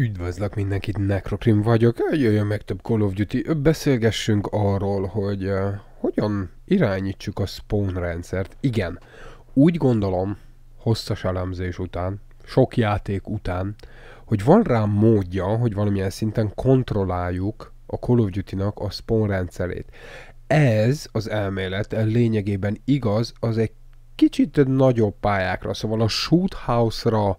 Üdvözlök mindenkit, Necrocrim vagyok, jöjjön meg több Call of Duty, beszélgessünk arról, hogy uh, hogyan irányítsuk a spawn rendszert. Igen, úgy gondolom, hosszas elemzés után, sok játék után, hogy van rá módja, hogy valamilyen szinten kontrolláljuk a Call of Duty-nak a spawn rendszerét. Ez az elmélet lényegében igaz, az egy kicsit nagyobb pályákra, szóval a shoot house-ra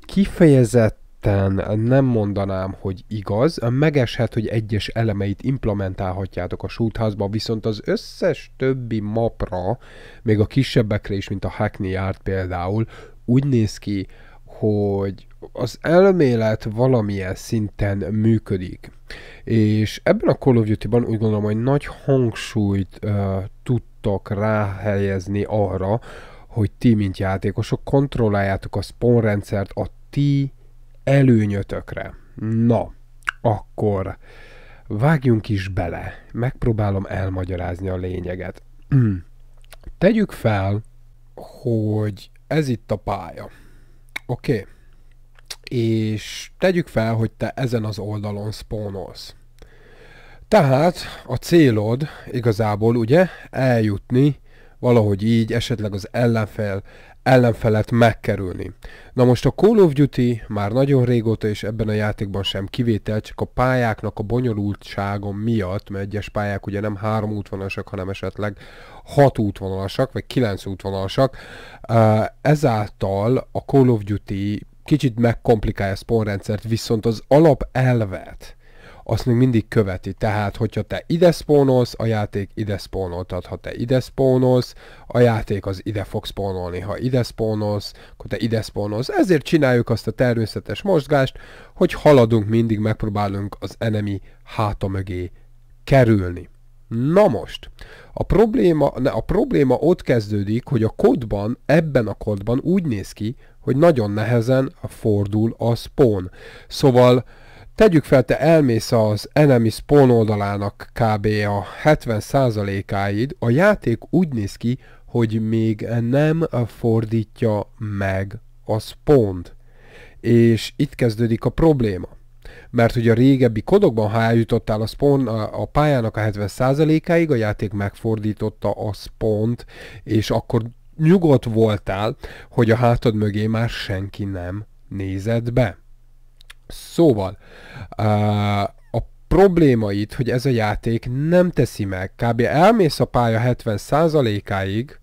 kifejezett alapvetően nem mondanám, hogy igaz, megeshet, hogy egyes elemeit implementálhatjátok a shootházba, viszont az összes többi mapra, még a kisebbekre is, mint a Hackney Yard például, úgy néz ki, hogy az elmélet valamilyen szinten működik. És ebben a Call of Duty-ban úgy gondolom, hogy nagy hangsúlyt uh, tudtak ráhelyezni arra, hogy ti, mint játékosok, kontrolláljátok a spawn rendszert a ti előnyötökre. Na, akkor vágjunk is bele. Megpróbálom elmagyarázni a lényeget. Tegyük fel, hogy ez itt a pálya. Oké. Okay. És tegyük fel, hogy te ezen az oldalon spónolsz. Tehát a célod igazából ugye eljutni valahogy így esetleg az ellenfel, ellenfelet megkerülni. Na most a Call of Duty már nagyon régóta és ebben a játékban sem kivétel, csak a pályáknak a bonyolultságon miatt, mert egyes pályák ugye nem három útvonalasak, hanem esetleg hat útvonalasak, vagy kilenc útvonalasak, ezáltal a Call of Duty kicsit megkomplikálja a spawn rendszert, viszont az alapelvet, azt még mindig követi. Tehát, hogyha te ide spónolsz, a játék ide spónoltat. Ha te ide spónolsz, a játék az ide fog spónolni. Ha ide spónolsz, akkor te ide spónolsz. Ezért csináljuk azt a természetes mozgást, hogy haladunk mindig, megpróbálunk az enemi háta mögé kerülni. Na most, a probléma, ne, a probléma ott kezdődik, hogy a kodban, ebben a kodban úgy néz ki, hogy nagyon nehezen fordul a spawn. Szóval Tegyük fel, te elmész az enemy spawn oldalának kb. a 70%-áid, a játék úgy néz ki, hogy még nem fordítja meg a spawnt. És itt kezdődik a probléma. Mert hogy a régebbi kodokban, ha eljutottál a spawn a pályának a 70%-áig, a játék megfordította a spawn és akkor nyugodt voltál, hogy a hátad mögé már senki nem nézett be. Szóval, a probléma itt, hogy ez a játék nem teszi meg. Kb. elmész a pálya 70%-áig,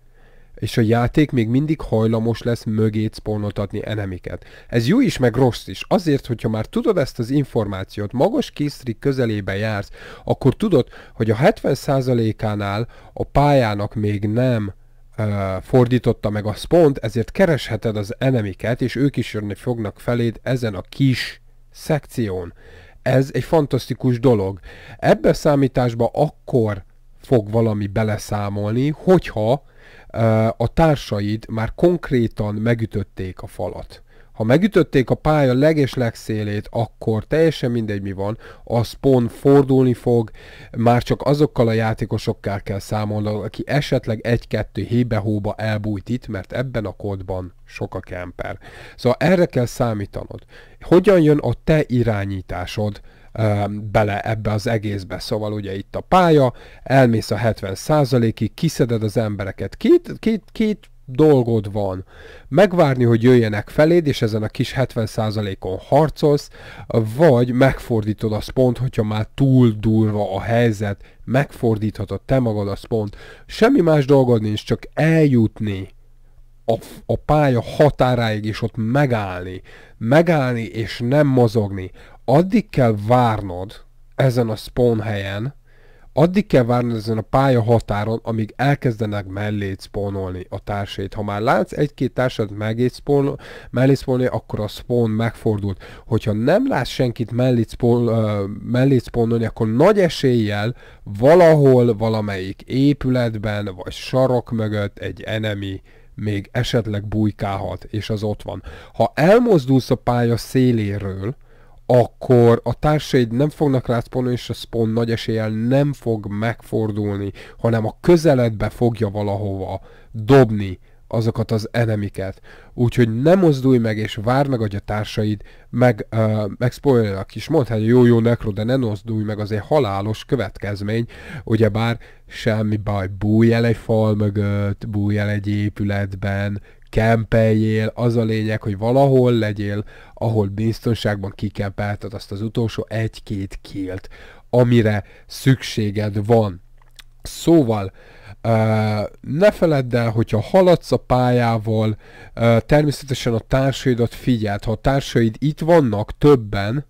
és a játék még mindig hajlamos lesz mögét spawnoltatni enemiket. Ez jó is, meg rossz is. Azért, hogyha már tudod ezt az információt, magas kisztrik közelébe jársz, akkor tudod, hogy a 70%-ánál a pályának még nem uh, fordította meg a spont, ezért keresheted az enemiket, és ők is jönni fognak feléd ezen a kis szekción. Ez egy fantasztikus dolog. Ebbe a számításba akkor fog valami beleszámolni, hogyha a társaid már konkrétan megütötték a falat. Ha megütötték a pálya leges legszélét, akkor teljesen mindegy mi van, a spawn fordulni fog, már csak azokkal a játékosokkal kell számolnod, aki esetleg egy-kettő hébe-hóba elbújt itt, mert ebben a kódban sok a kemper. Szóval erre kell számítanod. Hogyan jön a te irányításod? Ehm, bele ebbe az egészbe. Szóval ugye itt a pálya, elmész a 70%-ig, kiszeded az embereket. Két, két, két dolgod van. Megvárni, hogy jöjjenek feléd, és ezen a kis 70%-on harcolsz, vagy megfordítod a spont, hogyha már túl durva a helyzet, megfordíthatod te magad azt pont. Semmi más dolgod nincs, csak eljutni a, a pálya határáig, és ott megállni. Megállni és nem mozogni. Addig kell várnod ezen a spawn helyen, addig kell várni ezen a pálya határon, amíg elkezdenek mellé spónolni a társait. Ha már látsz egy-két társad mellé, spawn, mellé spawnolni, akkor a spawn megfordult. Hogyha nem látsz senkit mellé, spawn, uh, mellé spawnolni, akkor nagy eséllyel valahol, valamelyik épületben, vagy sarok mögött egy enemi még esetleg bujkálhat, és az ott van. Ha elmozdulsz a pálya széléről, akkor a társaid nem fognak rá és a spawn nagy eséllyel nem fog megfordulni, hanem a közeledbe fogja valahova dobni azokat az enemiket. Úgyhogy nem mozdulj meg, és várd meg, hogy a társaid meg, uh, megszpoiljanak is. Mondd, hogy hát, jó, jó, nekro, de ne mozdulj meg, azért halálos következmény. Ugyebár semmi baj, bújj el egy fal mögött, bújj el egy épületben, kempeljél, az a lényeg, hogy valahol legyél, ahol biztonságban kikempelted azt az utolsó egy-két kilt, amire szükséged van. Szóval, Uh, ne feledd el, hogyha haladsz a pályával, uh, természetesen a társaidat figyeld. Ha a társaid itt vannak többen,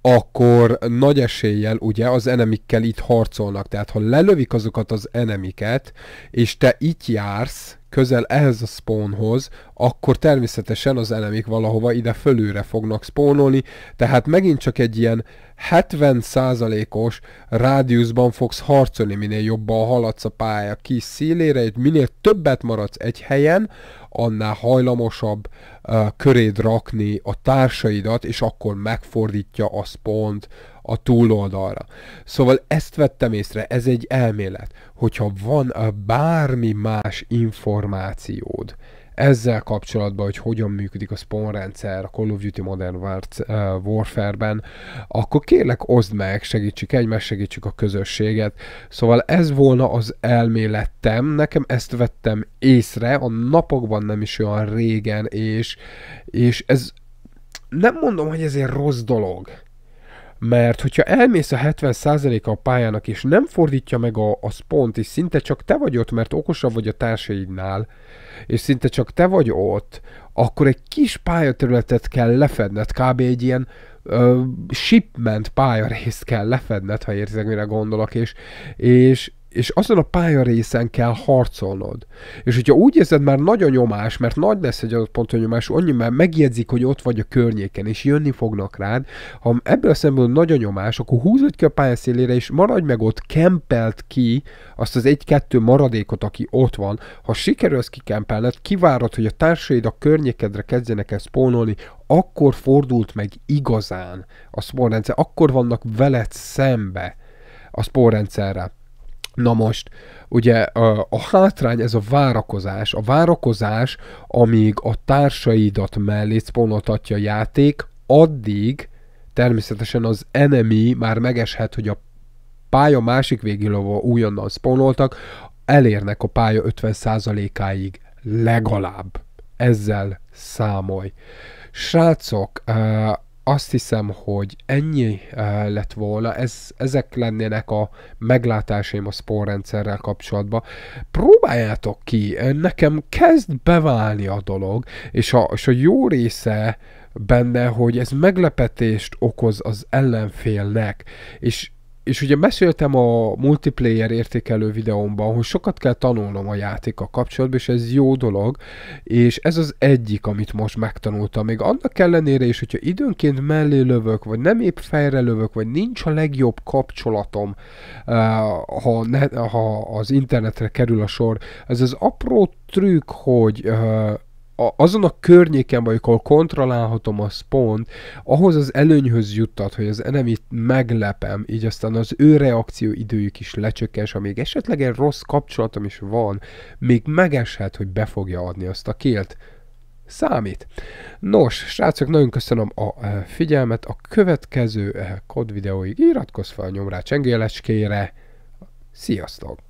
akkor nagy eséllyel ugye az enemikkel itt harcolnak. Tehát ha lelövik azokat az enemiket, és te itt jársz, közel ehhez a spawnhoz, akkor természetesen az elemik valahova ide fölőre fognak spawnolni, tehát megint csak egy ilyen 70%-os rádiuszban fogsz harcolni, minél jobban haladsz a pálya kis szélére, hogy minél többet maradsz egy helyen, annál hajlamosabb uh, köréd rakni a társaidat, és akkor megfordítja a spawnt a túloldalra. Szóval ezt vettem észre, ez egy elmélet, hogyha van a bármi más információd, ezzel kapcsolatban, hogy hogyan működik a spawn rendszer a Call of Duty Modern Warfare-ben, akkor kérlek oszd meg, segítsük egymást, segítsük a közösséget. Szóval ez volna az elméletem, nekem ezt vettem észre, a napokban nem is olyan régen, és, és ez nem mondom, hogy ez egy rossz dolog, mert hogyha elmész a 70%-a a pályának, és nem fordítja meg a, a spont, és szinte csak te vagy ott, mert okosabb vagy a társaidnál, és szinte csak te vagy ott, akkor egy kis pályaterületet kell lefedned, kb. egy ilyen ö, shipment pályarészt kell lefedned, ha érzek, mire gondolok, és, és, és azon a pálya részen kell harcolnod. És hogyha úgy érzed, már nagy a nyomás, mert nagy lesz egy adott ponton nyomás, annyi már megjegyzik, hogy ott vagy a környéken, és jönni fognak rád. Ha ebből a szemből nagy a nyomás, akkor húzod ki a szélére és maradj meg ott, kempelt ki azt az egy-kettő maradékot, aki ott van. Ha sikerül ezt kikempelned, kivárod, hogy a társaid a környékedre kezdjenek ezt spónolni, akkor fordult meg igazán a spawn akkor vannak veled szembe a spawn Na most, ugye a, a hátrány ez a várakozás. A várakozás, amíg a társaidat mellé szponoltatja a játék, addig természetesen az enemy már megeshet, hogy a pálya másik végén, ahol újonnan szponoltak, elérnek a pálya 50%-áig legalább. Ezzel számolj. Srácok, eh, azt hiszem, hogy ennyi eh, lett volna, ez, ezek lennének a meglátásaim a sporrendszerrel kapcsolatban. Próbáljátok ki, nekem kezd beválni a dolog, és a, és a jó része benne, hogy ez meglepetést okoz az ellenfélnek, és és ugye beszéltem a multiplayer értékelő videómban, hogy sokat kell tanulnom a játéka kapcsolatban, és ez jó dolog, és ez az egyik, amit most megtanultam. Még annak ellenére is, hogyha időnként mellé lövök, vagy nem épp fejre lövök, vagy nincs a legjobb kapcsolatom, eh, ha, ne, ha az internetre kerül a sor, ez az apró trükk, hogy eh, a, azon a környéken vagyok, ahol kontrollálhatom a spawn ahhoz az előnyhöz juttat, hogy az enemit meglepem, így aztán az ő reakció időjük is lecsökken, amíg esetleg egy rossz kapcsolatom is van, még megeshet, hogy be fogja adni azt a kilt számít. Nos, srácok, nagyon köszönöm a e, figyelmet. A következő e, kod videóig iratkozz fel, nyomj rá csengélecskére. Sziasztok!